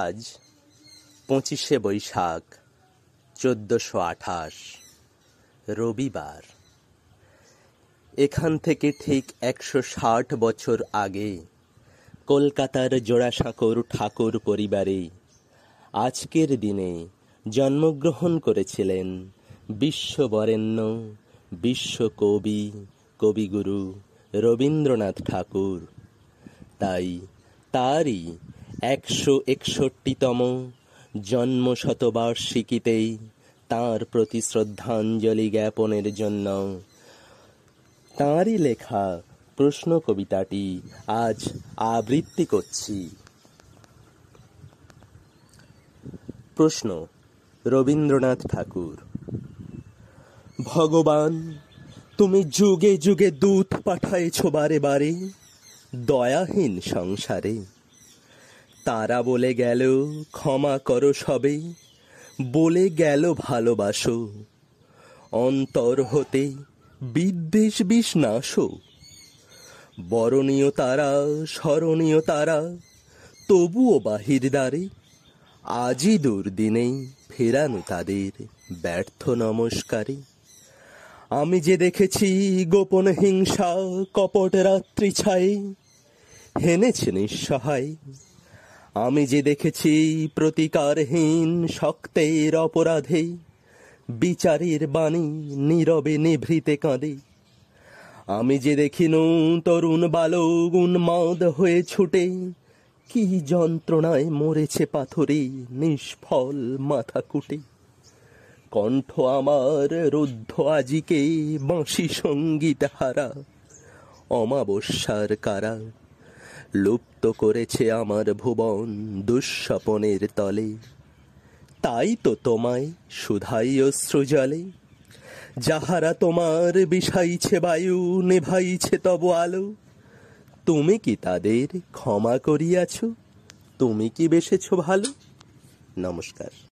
আজ পঁচিশে বৈশাখ চোদ্দোশো আঠাশ রবিবার এখান থেকে ঠিক একশো ষাট বছর আগে কলকাতার জোড়াসাঁকোর ঠাকুর পরিবারে আজকের দিনে জন্মগ্রহণ করেছিলেন বিশ্ববরেণ্য বিশ্বকবি কবিগুরু রবীন্দ্রনাথ ঠাকুর তাই তারই একশো একষট্টিতম জন্মশতবার্ষিকীতেই তাঁর প্রতি শ্রদ্ধাঞ্জলি জ্ঞাপনের জন্য তাঁরই লেখা প্রশ্ন কবিতাটি আজ আবৃত্তি করছি প্রশ্ন রবীন্দ্রনাথ ঠাকুর ভগবান তুমি যুগে যুগে দূত পাঠাইছ বারে বারে দয়াহীন সংসারে তারা বলে গেল ক্ষমা করো সবে বলে গেল ভালোবাসো অন্তর হতে বিদ্বেষ বিষ নাশো বরণীয় তারা স্মরণীয় তারা তবুও বাহির দ্বারে আজই দুর্দিনেই ফেরানো তাদের ব্যর্থ নমস্কারে আমি যে দেখেছি গোপন হিংসা কপট রাত্রি ছাই হেনেছে নিঃসহায় আমি যে দেখেছি প্রতিকারহীন শক্তের অপরাধে বিচারের বাণী নীরবে নিভৃতে কাঁদে আমি যে দেখিনু তরুণ বালক উন্মাদ হয়ে ছুটে কি যন্ত্রণায় মরেছে পাথরে নিষ্ফল মাথা কুটে কণ্ঠ আমার রুদ্ধ আজিকে বাঁশি সঙ্গীত হারা অমাবস্যার কারা লুপ্ত করেছে আমার ভুবন দুঃস্বপনের তলে তাই তো তোমায় শুধাই অশ্রু জলে যাহারা তোমার বিষাইছে বায়ু নেভাইছে তব আলো তুমি কি তাদের ক্ষমা করিয়াছ তুমি কি বেসেছ ভালো নমস্কার